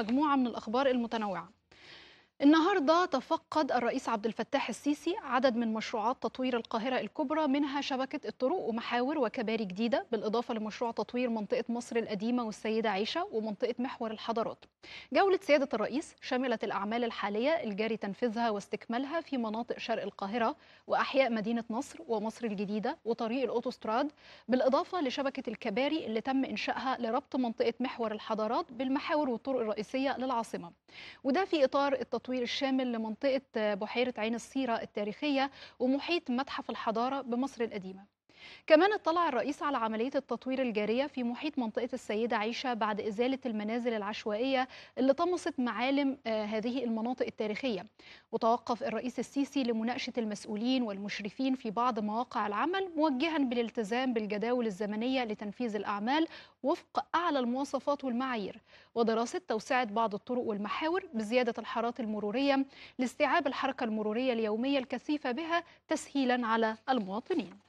مجموعة من الأخبار المتنوعة النهارده تفقد الرئيس عبد الفتاح السيسي عدد من مشروعات تطوير القاهره الكبرى منها شبكه الطرق ومحاور وكباري جديده بالاضافه لمشروع تطوير منطقه مصر القديمه والسيده عيشه ومنطقه محور الحضارات. جوله سياده الرئيس شملت الاعمال الحاليه الجاري تنفيذها واستكمالها في مناطق شرق القاهره واحياء مدينه نصر ومصر الجديده وطريق الاوتوستراد بالاضافه لشبكه الكباري اللي تم انشائها لربط منطقه محور الحضارات بالمحاور والطرق الرئيسيه للعاصمه. وده في اطار التطوير التطوير الشامل لمنطقة بحيرة عين الصيرة التاريخية ومحيط متحف الحضارة بمصر القديمة كمان اطلع الرئيس على عملية التطوير الجارية في محيط منطقة السيدة عيشة بعد إزالة المنازل العشوائية اللي طمست معالم آه، هذه المناطق التاريخية وتوقف الرئيس السيسي لمناقشة المسؤولين والمشرفين في بعض مواقع العمل موجها بالالتزام بالجداول الزمنية لتنفيذ الأعمال وفق أعلى المواصفات والمعايير ودراسة توسعة بعض الطرق والمحاور بزيادة الحارات المرورية لاستيعاب الحركة المرورية اليومية الكثيفة بها تسهيلا على المواطنين